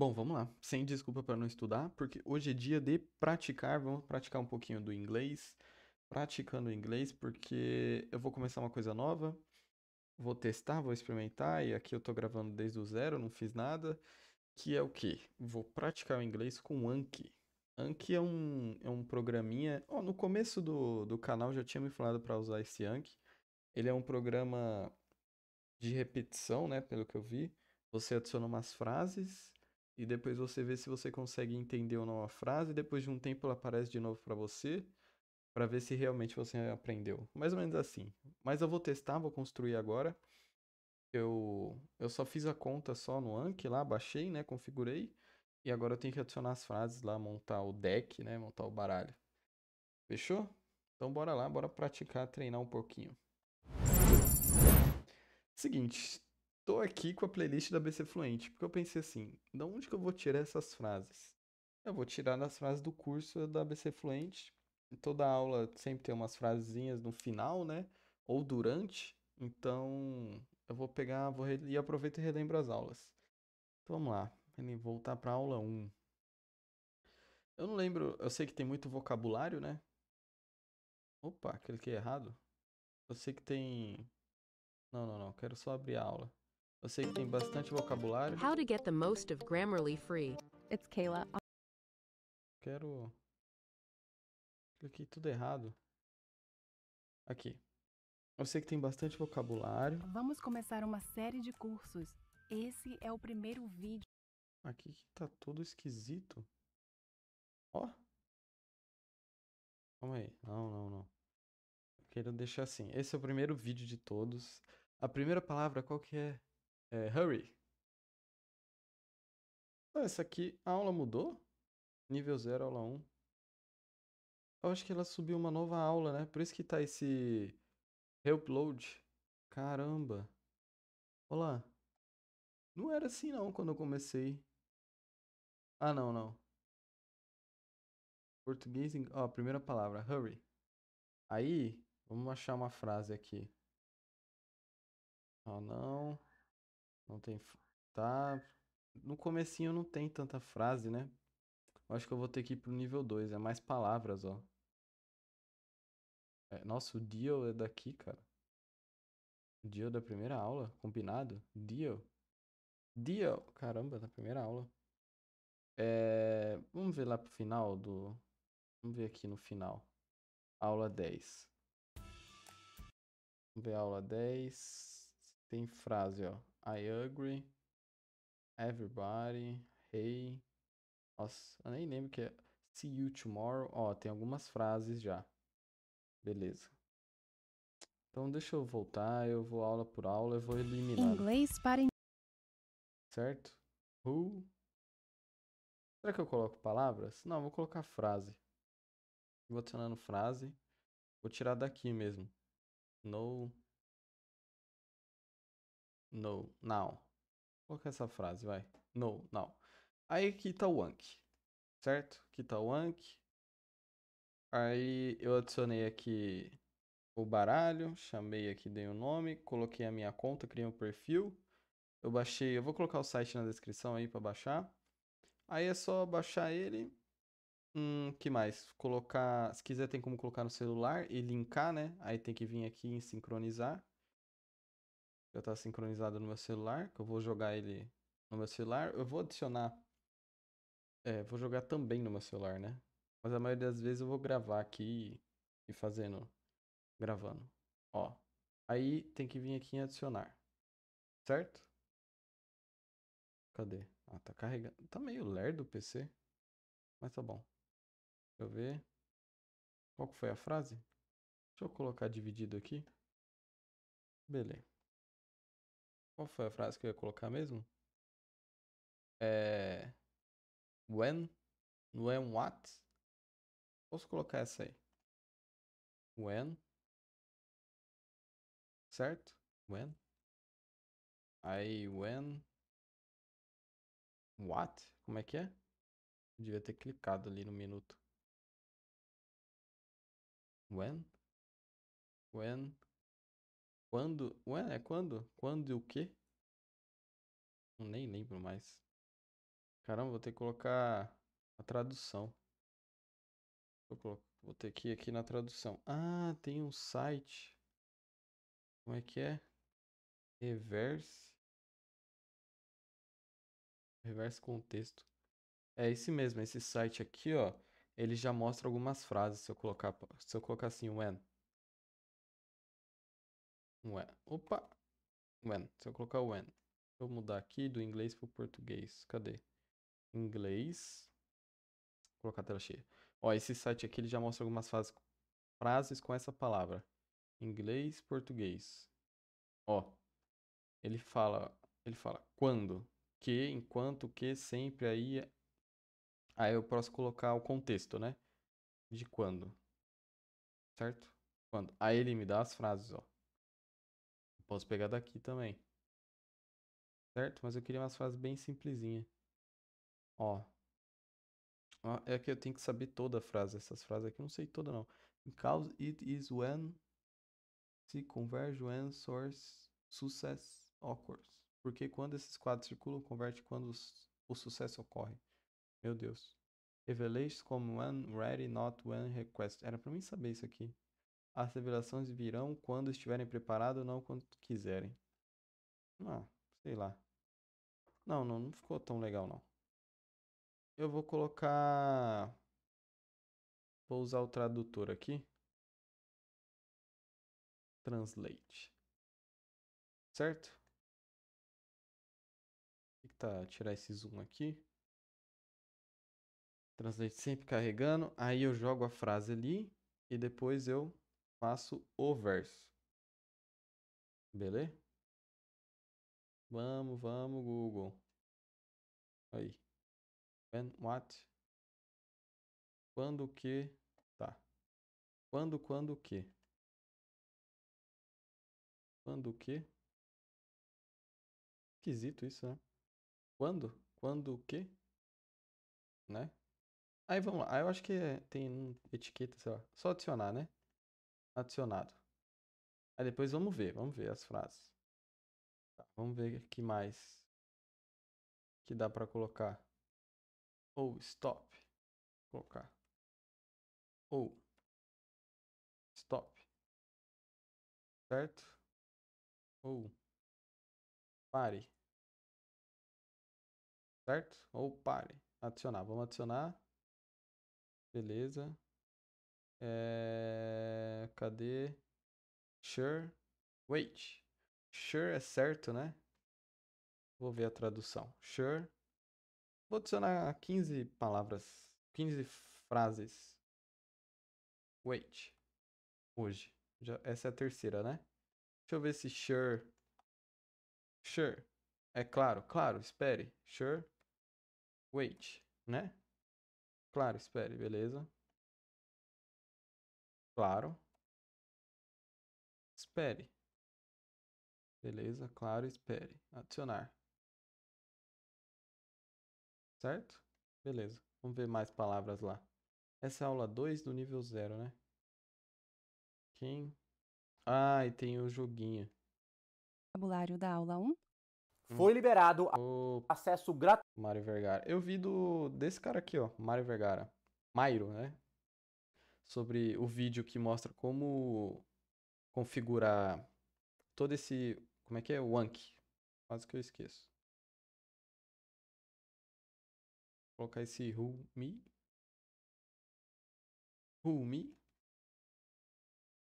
Bom, vamos lá. Sem desculpa para não estudar, porque hoje é dia de praticar. Vamos praticar um pouquinho do inglês. Praticando inglês, porque eu vou começar uma coisa nova. Vou testar, vou experimentar. E aqui eu tô gravando desde o zero, não fiz nada. Que é o quê? Vou praticar o inglês com Anki. Anki é um, é um programinha. Oh, no começo do, do canal já tinha me falado para usar esse Anki. Ele é um programa de repetição, né? Pelo que eu vi. Você adiciona umas frases e depois você vê se você consegue entender ou não a frase, e depois de um tempo ela aparece de novo para você, para ver se realmente você aprendeu. Mais ou menos assim. Mas eu vou testar, vou construir agora. Eu, eu só fiz a conta só no Anki lá, baixei, né, configurei, e agora eu tenho que adicionar as frases lá, montar o deck, né, montar o baralho. Fechou? Então bora lá, bora praticar, treinar um pouquinho. Seguinte, tô aqui com a playlist da BC Fluente, porque eu pensei assim, de onde que eu vou tirar essas frases? Eu vou tirar das frases do curso da BC Fluente. Toda aula sempre tem umas frasezinhas no final, né? Ou durante. Então, eu vou pegar, vou e aproveito e relembro as aulas. Então, vamos lá. Voltar para aula 1. Eu não lembro, eu sei que tem muito vocabulário, né? Opa, cliquei errado. Eu sei que tem. Não, não, não. Quero só abrir a aula. Eu sei que tem bastante vocabulário. How to get the most of Grammarly free. It's Kayla. Quero... Cliquei tudo errado. Aqui. Eu sei que tem bastante vocabulário. Vamos começar uma série de cursos. Esse é o primeiro vídeo. Aqui que tá tudo esquisito. Ó. Calma aí. Não, não, não. quero deixar assim. Esse é o primeiro vídeo de todos. A primeira palavra qual que é? É, hurry. Ah, essa aqui, a aula mudou? Nível 0, aula 1. Um. Eu acho que ela subiu uma nova aula, né? Por isso que tá esse upload. Caramba. Olá. Não era assim não quando eu comecei. Ah, não, não. Português, ó, oh, primeira palavra, hurry. Aí, vamos achar uma frase aqui. Ah, oh, não. Não tem. Tá. No comecinho não tem tanta frase, né? Eu acho que eu vou ter que ir pro nível 2. É mais palavras, ó. É, nossa, o deal é daqui, cara. Deal da primeira aula, combinado? Deal. Deal! Caramba, da primeira aula. É, vamos ver lá pro final do. Vamos ver aqui no final. Aula 10. Vamos ver a aula 10. Tem frase, ó. I agree, everybody, hey. Nossa, eu nem lembro que é. See you tomorrow. Ó, tem algumas frases já. Beleza. Então deixa eu voltar, eu vou aula por aula, eu vou eliminar. Inglês para Certo? Who? Será que eu coloco palavras? Não, vou colocar frase. Vou adicionando frase. Vou tirar daqui mesmo. No no, now. Coloca é essa frase, vai. No, now. Aí aqui tá o Anki, certo? Aqui tá o Anki. Aí eu adicionei aqui o baralho, chamei aqui, dei o um nome, coloquei a minha conta, criei um perfil. Eu baixei, eu vou colocar o site na descrição aí para baixar. Aí é só baixar ele. Hum, que mais? Colocar, se quiser tem como colocar no celular e linkar, né? Aí tem que vir aqui em sincronizar já está sincronizado no meu celular, que eu vou jogar ele no meu celular. Eu vou adicionar. É, vou jogar também no meu celular, né? Mas a maioria das vezes eu vou gravar aqui e fazendo. Gravando. Ó. Aí tem que vir aqui em adicionar. Certo? Cadê? Ah, tá carregando. Tá meio lerdo o PC. Mas tá bom. Deixa eu ver. Qual foi a frase? Deixa eu colocar dividido aqui. Beleza. Qual foi a frase que eu ia colocar mesmo? É. When? When é what? Posso colocar essa aí? When? Certo? When? Aí, when? What? Como é que é? Eu devia ter clicado ali no minuto. When? When? Quando? Ué, é quando? Quando e o quê? Nem lembro mais. Caramba, vou ter que colocar a tradução. Vou ter que ir aqui na tradução. Ah, tem um site. Como é que é? Reverse. Reverse contexto. É esse mesmo, esse site aqui, ó. Ele já mostra algumas frases se eu colocar, se eu colocar assim, when when. É. Opa! When. É. Se eu colocar when. É, Vou mudar aqui do inglês para o português. Cadê? Inglês. Vou colocar a tela cheia. Ó, esse site aqui ele já mostra algumas frases, frases com essa palavra. Inglês, português. Ó. Ele fala, ele fala quando, que, enquanto, que, sempre, aí. Aí eu posso colocar o contexto, né? De quando. Certo? Quando. Aí ele me dá as frases, ó. Posso pegar daqui também. Certo? Mas eu queria umas frases bem simplesinha. Ó. Ó. É que eu tenho que saber toda a frase. Essas frases aqui eu não sei toda, não. Because it is when se converge when source success occurs. Porque quando esses quadros circulam, converte quando os, o sucesso ocorre. Meu Deus. Revelations como when ready, not when request. Era pra mim saber isso aqui. As revelações virão quando estiverem preparados, não quando quiserem. Ah, sei lá. Não, não, não ficou tão legal, não. Eu vou colocar... Vou usar o tradutor aqui. Translate. Certo? Tá, tirar esse zoom aqui. Translate sempre carregando. Aí eu jogo a frase ali e depois eu faço o verso. Beleza? Vamos, vamos, Google. Aí. When, what? Quando, que? Tá. Quando, quando, que? Quando, que? Esquisito isso, né? Quando? Quando, que? Né? Aí vamos lá. Aí eu acho que é, tem etiqueta, sei lá. Só adicionar, né? adicionado. Aí depois vamos ver, vamos ver as frases. Tá, vamos ver que mais que dá para colocar. Ou stop. Colocar. Ou stop. Certo? Ou pare. Certo? Ou pare. Adicionar. Vamos adicionar. Beleza. É... Cadê? Sure. Wait. Sure é certo, né? Vou ver a tradução. Sure. Vou adicionar 15 palavras, 15 frases. Wait. Hoje. Já, essa é a terceira, né? Deixa eu ver se sure. Sure. É claro, claro, espere. Sure. Wait, né? Claro, espere, beleza. Claro. Espere. Beleza, claro, espere. Adicionar. Certo? Beleza. Vamos ver mais palavras lá. Essa é a aula 2 do nível 0, né? Quem? Ah, e tem o joguinho. Vocabulário da aula 1. Um. Foi hum. liberado o... acesso gratuito. Mário Vergara. Eu vi do desse cara aqui, ó. Mário Vergara. Mairo, né? sobre o vídeo que mostra como configurar todo esse. Como é que é? o anki Quase que eu esqueço. Vou colocar esse who me. Who me.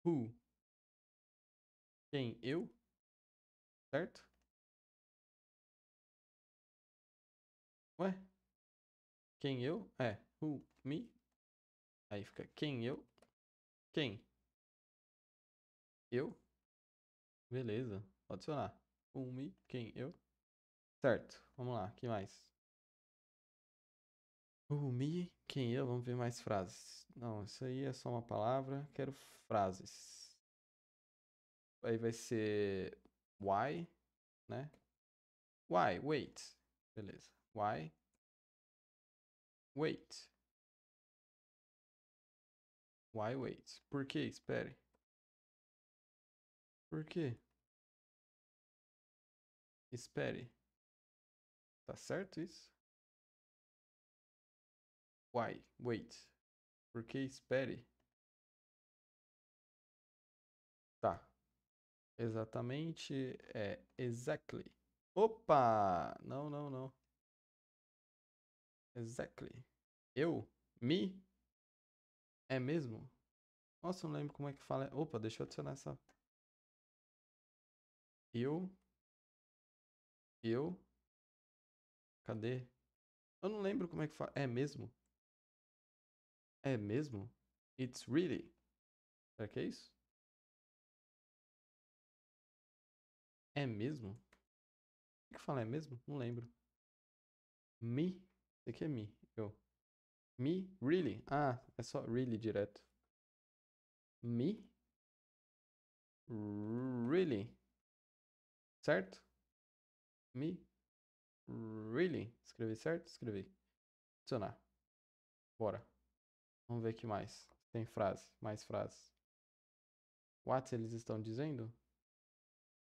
Who. Quem? Eu? Certo? Ué? Quem eu? É. Who? Me? Aí fica quem eu? Quem? Eu? Beleza. Vou adicionar. Um e quem eu? Certo. Vamos lá. que mais? umi me, quem eu? Vamos ver mais frases. Não, isso aí é só uma palavra. Quero frases. Aí vai ser why, né? Why, wait. Beleza. Why, wait. Why wait? Por que? Espere. Por quê? Espere. Tá certo isso? Why? Wait. Por que espere? Tá. Exatamente é exactly. Opa! Não, não, não. Exactly. Eu? Me? É mesmo? Nossa, não lembro como é que fala. Opa, deixa eu adicionar essa. Eu. Eu. Cadê? Eu não lembro como é que fala. É mesmo? É mesmo? It's really. Será que é isso? É mesmo? O é que fala é mesmo? Não lembro. Me? Isso aqui é me. Me? Really? Ah, é só really direto. Me? Really? Certo? Me? Really? Escrevi certo? Escrevi. Adicionar. Bora. Vamos ver que mais. Tem frase. Mais frases. What eles estão dizendo?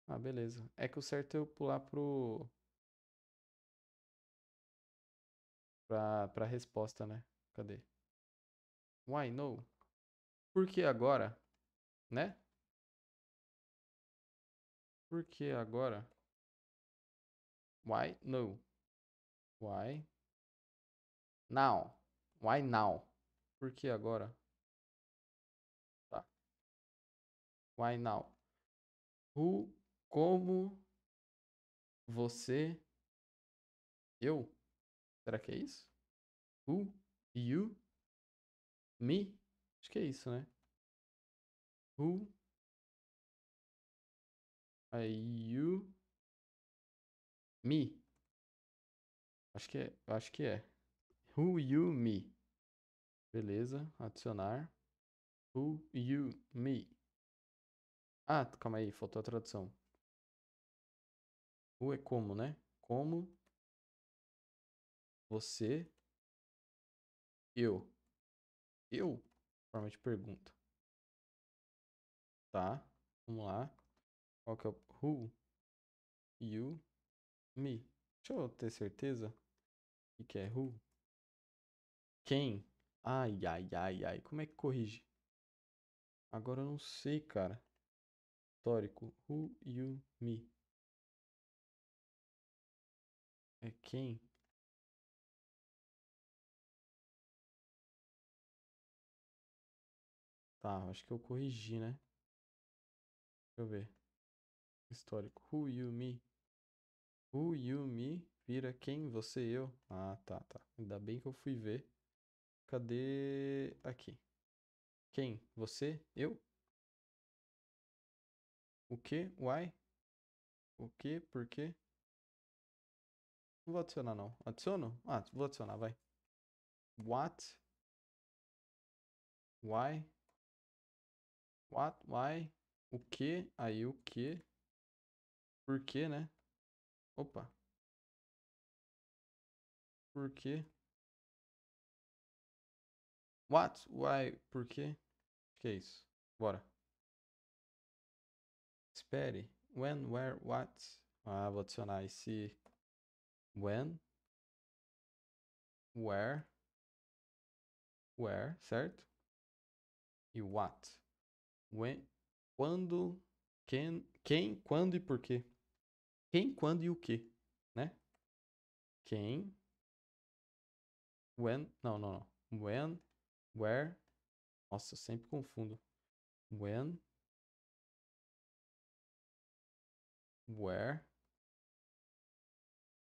Ah, beleza. É que o certo é eu pular pro... Pra, pra resposta, né? Cadê? Why no? Por que agora? Né? Por que agora? Why no? Why now? Why now? Por que agora? Tá. Why now? Who, como, você, eu? Será que é isso? Who, You? Me? Acho que é isso, né? Who? Aí, you? Me? Acho que é. Acho que é. Who, you, me. Beleza. Adicionar. Who, you, me. Ah, calma aí. Faltou a tradução. Who é como, né? Como você eu. Eu? Forma de pergunta. Tá. Vamos lá. Qual que é o. Who? You. Me. Deixa eu ter certeza. O que é who? Quem? Ai, ai, ai, ai. Como é que corrige? Agora eu não sei, cara. Histórico. Who, you, me. É quem? Tá, acho que eu corrigi, né? Deixa eu ver. Histórico. Who you me? Who you me? Vira quem? Você eu? Ah, tá, tá. Ainda bem que eu fui ver. Cadê? Aqui. Quem? Você? Eu? O que? Why? O que? Por quê? Não vou adicionar, não. Adiciono? Ah, vou adicionar, vai. What? Why? What, why, o que, aí o que, por que, né? Opa. Por que? What, why, por que? Que é isso? Bora. Espere. When, where, what? Ah, vou adicionar esse when, where, where, certo? E what. When, quando, quem, quem, quando e por quê. Quem, quando e o que, né? Quem, when, não, não, não. When, where, nossa, eu sempre confundo. When, where,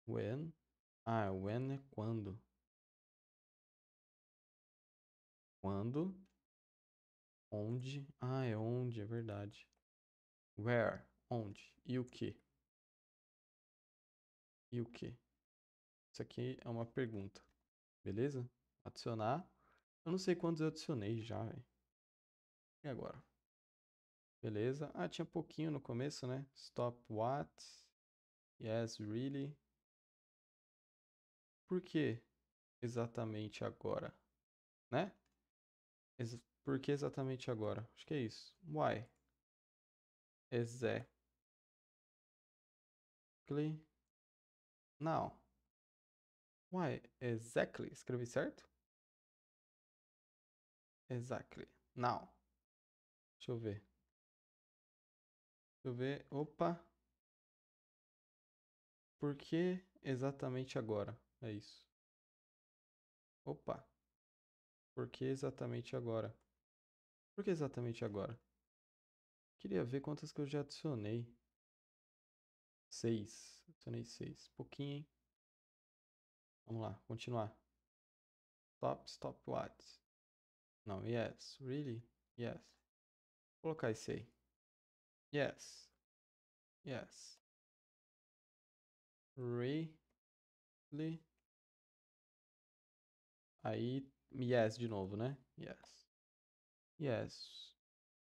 when, ah, when é quando. Quando, Onde? Ah, é onde, é verdade. Where? Onde? E o que? E o que? Isso aqui é uma pergunta. Beleza? Adicionar. Eu não sei quantos eu adicionei já, velho. E agora? Beleza. Ah, tinha pouquinho no começo, né? Stop what? Yes, really? Por que exatamente agora? Né? Exatamente. Por que exatamente agora? Acho que é isso. Why? Exactly. Now. Why? Exactly. Escrevi certo? Exactly. Now. Deixa eu ver. Deixa eu ver. Opa. Por que exatamente agora? É isso. Opa. Por que exatamente agora? Por que exatamente agora? Queria ver quantas que eu já adicionei. Seis. Adicionei seis. Pouquinho, hein? Vamos lá, continuar. Stop, stop, what? Não, yes. Really? Yes. Vou colocar esse aí. Yes. Yes. Really? Aí, yes de novo, né? Yes. Yes.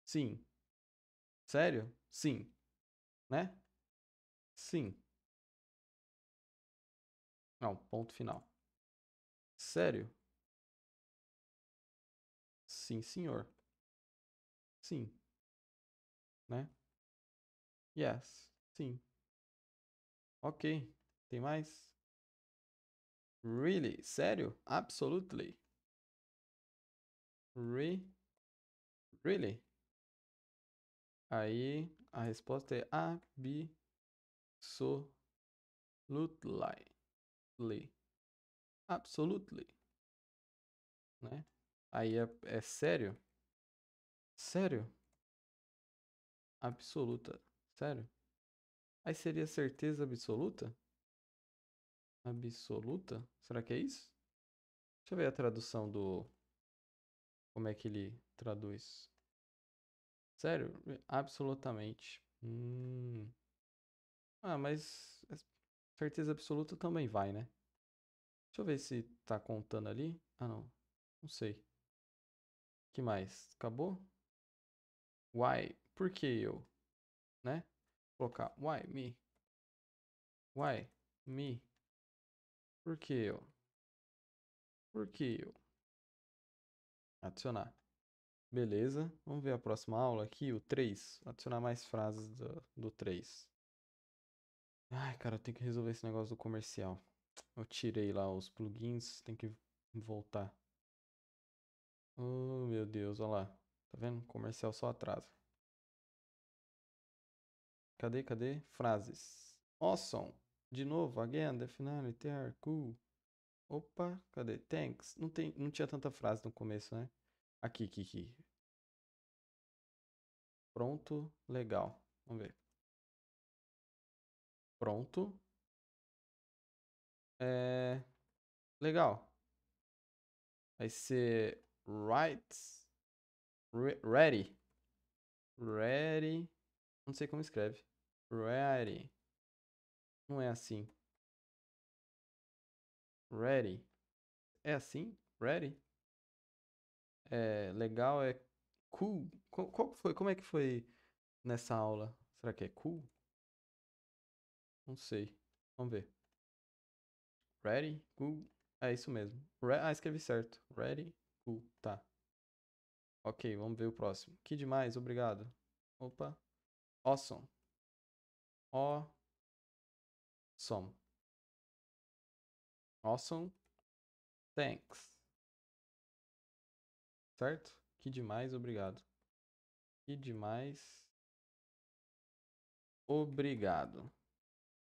Sim. Sério? Sim. Né? Sim. Não, ponto final. Sério? Sim, senhor. Sim. Né? Yes. Sim. Ok. Tem mais? Really? Sério? Absolutely. Really. Really? Aí a resposta é absolutely. Absolutely. Né? Aí é, é sério? Sério? Absoluta. Sério? Aí seria certeza absoluta? Absoluta? Será que é isso? Deixa eu ver a tradução do como é que ele traduz. Sério, absolutamente. Hum. Ah, mas é certeza absoluta também vai, né? Deixa eu ver se tá contando ali. Ah, não. Não sei. que mais? Acabou? Why? Por que eu? Né? Vou colocar why me? Why me? Por que eu? Por que eu? Adicionar. Beleza. Vamos ver a próxima aula aqui, o 3. Adicionar mais frases do, do 3. Ai, cara, eu tenho que resolver esse negócio do comercial. Eu tirei lá os plugins, tem que voltar. Oh, meu Deus, olha lá. Tá vendo? Comercial só atrasa. Cadê, cadê? Frases. Awesome. De novo, again, the finality are cool. Opa, cadê? Thanks. Não, tem, não tinha tanta frase no começo, né? Aqui, aqui, aqui. Pronto, legal. Vamos ver. Pronto. É... Legal. Vai ser right. Re ready. Ready. Não sei como escreve. Ready. Não é assim. Ready. É assim? Ready? É, legal é cool. Qual, qual foi? Como é que foi nessa aula? Será que é cool? Não sei. Vamos ver. Ready? Cool. É isso mesmo. Re ah, escrevi certo. Ready? Cool. Tá. Ok, vamos ver o próximo. Que demais, obrigado. Opa. Awesome. Awesome. Awesome. Thanks. Certo? Que demais, obrigado. Que demais. Obrigado.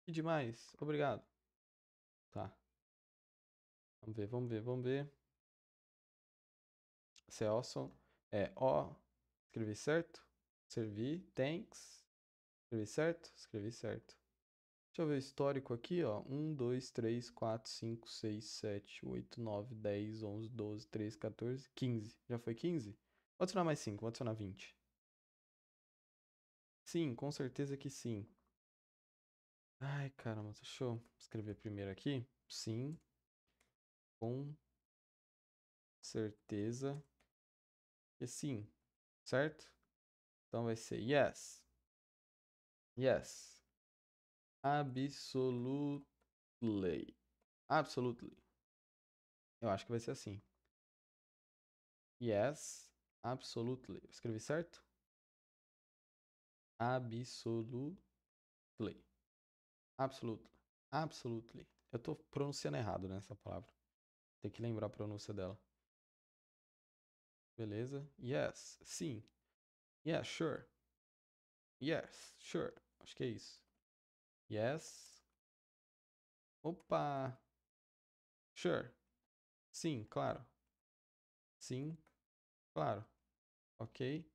Que demais, obrigado. Tá. Vamos ver, vamos ver, vamos ver. Se é awesome. É ó. Escrevi certo? Servi. Thanks. Escrevi certo? Escrevi certo. Deixa eu ver o histórico aqui, ó. 1, 2, 3, 4, 5, 6, 7, 8, 9, 10, 11, 12, 13, 14, 15. Já foi 15? Vou adicionar mais 5, vou adicionar 20. Sim, com certeza que sim. Ai, caramba, deixa eu escrever primeiro aqui. Sim, com certeza que sim, certo? Então vai ser yes, yes, Absolutely. Absolutely. Eu acho que vai ser assim. Yes, absolutely. Escrevi certo? Absolutely. Absolutely. Absolutely. Eu tô pronunciando errado nessa né, palavra. Tem que lembrar a pronúncia dela. Beleza? Yes, sim. Yeah, sure. Yes, sure. Acho que é isso. Yes. Opa! Sure. Sim, claro. Sim, claro. Ok.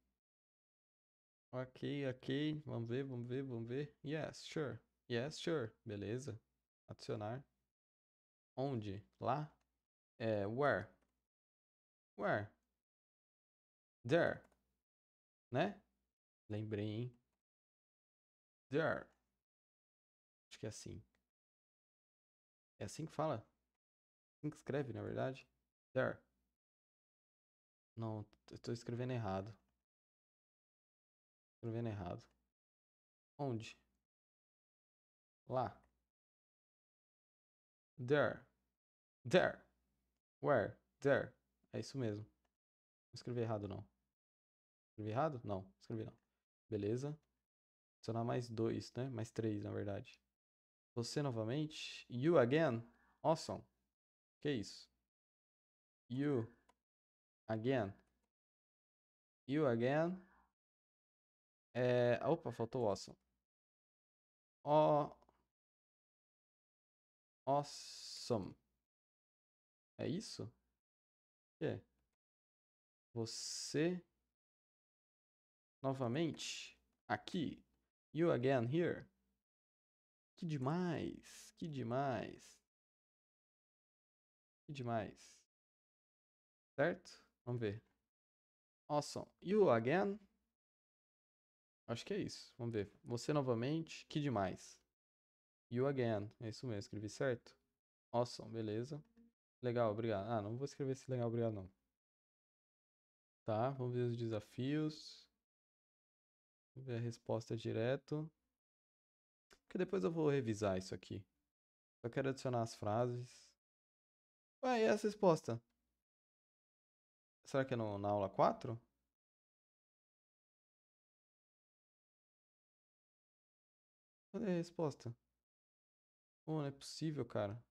Ok, ok. Vamos ver, vamos ver, vamos ver. Yes, sure. Yes, sure. Beleza. Adicionar. Onde? Lá? É, where? Where? There. Né? Lembrei, hein? There. Acho que é assim. É assim que fala? Assim que escreve, na verdade? There. Não, eu tô escrevendo errado. escrevendo errado. Onde? Lá. There. There. Where? There. É isso mesmo. Não escrevi errado, não. Escrevi errado? Não, escrevi não. Beleza. Adicionar mais dois, né? Mais três, na verdade. Você novamente. You again. Awesome. Que isso? You again. You again. É... Opa, faltou awesome. O... Awesome. É isso? que é? Você novamente aqui. You again here. Que demais, que demais. Que demais. Certo? Vamos ver. Awesome. You again. Acho que é isso. Vamos ver. Você novamente. Que demais. You again. É isso mesmo. Escrevi certo? Awesome. Beleza. Legal. Obrigado. Ah, não vou escrever esse legal. Obrigado, não. Tá. Vamos ver os desafios. Vamos ver a resposta direto depois eu vou revisar isso aqui. Só quero adicionar as frases. Ué, e essa resposta? Será que é no, na aula 4? Cadê a resposta? Pô, não é possível, cara.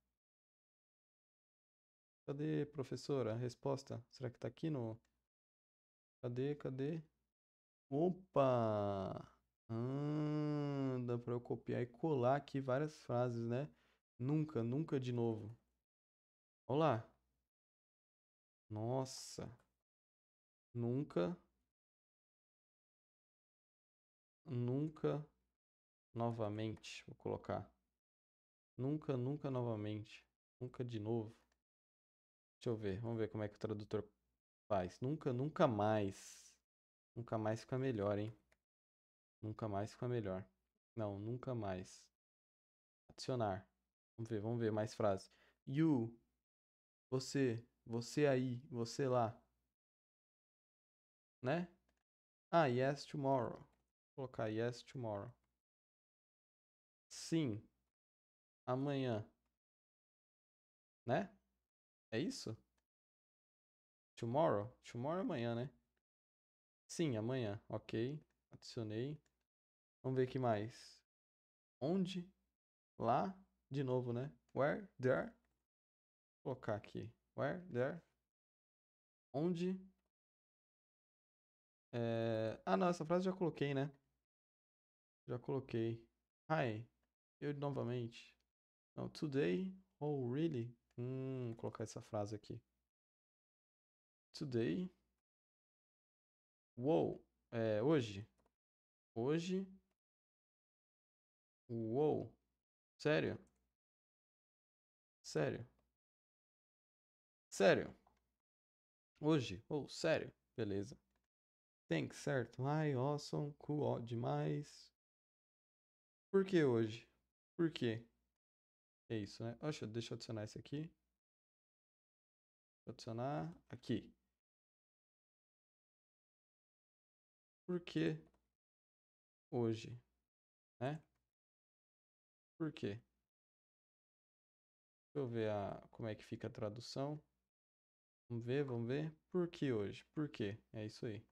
Cadê, professora? A resposta? Será que tá aqui no. Cadê, cadê? Opa! Ah, dá pra eu copiar e colar aqui várias frases, né? Nunca, nunca de novo. Olá. Nossa. Nunca. Nunca novamente. Vou colocar. Nunca, nunca novamente. Nunca de novo. Deixa eu ver. Vamos ver como é que o tradutor faz. Nunca, nunca mais. Nunca mais fica melhor, hein? Nunca mais fica melhor. Não, nunca mais. Adicionar. Vamos ver, vamos ver mais frases. You. Você. Você aí. Você lá. Né? Ah, yes, tomorrow. Vou colocar yes, tomorrow. Sim. Amanhã. Né? É isso? Tomorrow? Tomorrow é amanhã, né? Sim, amanhã. Ok. Adicionei. Vamos ver que mais. Onde? Lá. De novo, né? Where? There. Vou colocar aqui. Where? There. Onde? É... Ah, não. Essa frase eu já coloquei, né? Já coloquei. Hi. Eu novamente. Não, today. Oh, really? Hum, vou colocar essa frase aqui. Today. Wow. É, hoje. Hoje. Uou. Sério? Sério? Sério? Hoje? Ou oh, sério? Beleza. Thanks, certo? Ai, awesome, cool, ó, demais. Por que hoje? Por quê? É isso, né? Oxa, deixa eu adicionar esse aqui. adicionar aqui. Por que hoje, né? Por quê? Deixa eu ver a, como é que fica a tradução. Vamos ver, vamos ver. Por que hoje? Por quê? É isso aí.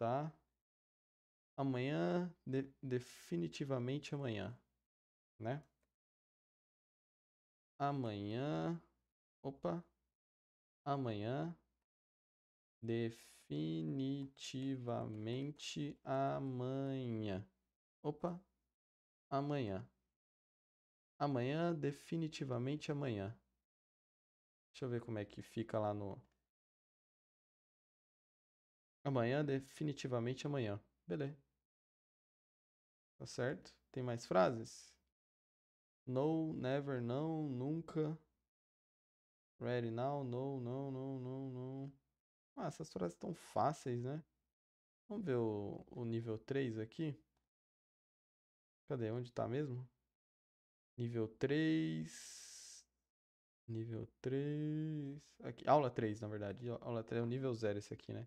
Tá? Amanhã, de, definitivamente amanhã, né? Amanhã. Opa. Amanhã Definitivamente amanhã. Opa, amanhã. Amanhã, definitivamente amanhã. Deixa eu ver como é que fica lá no. Amanhã, definitivamente amanhã. Beleza. Tá certo? Tem mais frases? No, never, não, nunca. Ready now, no, não, não, não, no. Ah, essas frases estão fáceis, né? Vamos ver o, o nível 3 aqui. Cadê? Onde tá mesmo? Nível 3. Nível 3. Aqui, aula 3, na verdade. Aula 3 é o nível 0 esse aqui, né?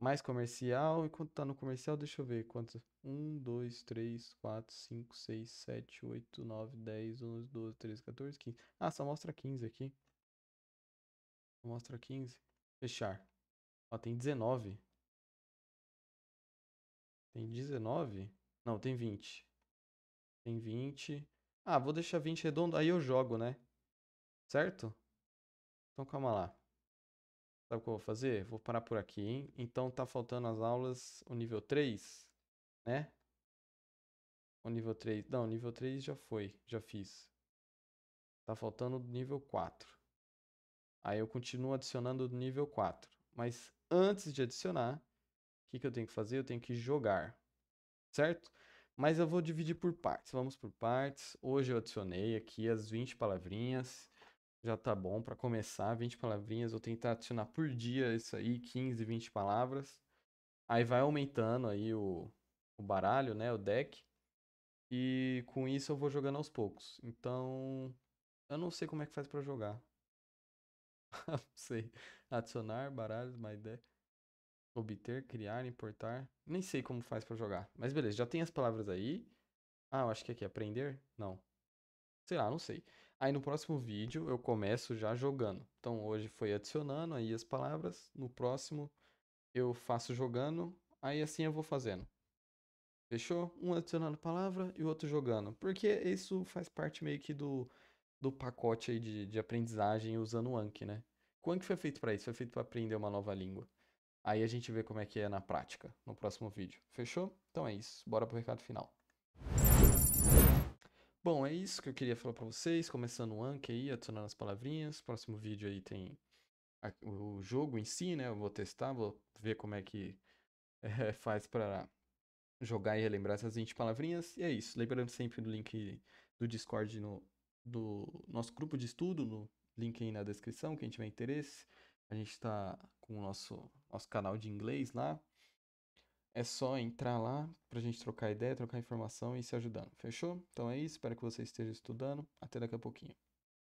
Mais comercial. Enquanto quando tá no comercial, deixa eu ver quantos. 1, 2, 3, 4, 5, 6, 7, 8, 9, 10, 11, 12, 13, 14, 15. Ah, só mostra 15 aqui. Mostra 15. Fechar. Ó, tem 19. Tem 19? Não, tem 20. Tem 20. Ah, vou deixar 20 redondo, aí eu jogo, né? Certo? Então calma lá. Sabe o que eu vou fazer? Vou parar por aqui, hein? Então tá faltando as aulas, o nível 3, né? O nível 3. Não, o nível 3 já foi, já fiz. Tá faltando o nível 4. Aí eu continuo adicionando o nível 4. Mas antes de adicionar, o que, que eu tenho que fazer? Eu tenho que jogar, certo? Mas eu vou dividir por partes. Vamos por partes. Hoje eu adicionei aqui as 20 palavrinhas. Já tá bom para começar. 20 palavrinhas. Eu tentar adicionar por dia isso aí, 15, 20 palavras. Aí vai aumentando aí o, o baralho, né? O deck. E com isso eu vou jogando aos poucos. Então, eu não sei como é que faz para jogar. não sei adicionar baralhos, my ideia, obter, criar, importar. Nem sei como faz para jogar, mas beleza, já tem as palavras aí. Ah, eu acho que aqui, aprender? Não. Sei lá, não sei. Aí no próximo vídeo eu começo já jogando. Então hoje foi adicionando aí as palavras, no próximo eu faço jogando, aí assim eu vou fazendo. Fechou? Um adicionando palavra e o outro jogando. Porque isso faz parte meio que do, do pacote aí de, de aprendizagem usando o Anki, né? Quando que foi feito para isso? Foi feito para aprender uma nova língua. Aí a gente vê como é que é na prática, no próximo vídeo. Fechou? Então é isso. Bora pro recado final. Bom, é isso que eu queria falar para vocês, começando o Anki aí, adicionando as palavrinhas. Próximo vídeo aí tem o jogo em si, né? Eu vou testar, vou ver como é que é, faz para jogar e relembrar essas 20 palavrinhas. E é isso. Lembrando sempre do link do Discord no, do nosso grupo de estudo, no link aí na descrição, quem tiver interesse. A gente está com o nosso, nosso canal de inglês lá. É só entrar lá para a gente trocar ideia, trocar informação e se ajudando. Fechou? Então é isso. Espero que você esteja estudando. Até daqui a pouquinho.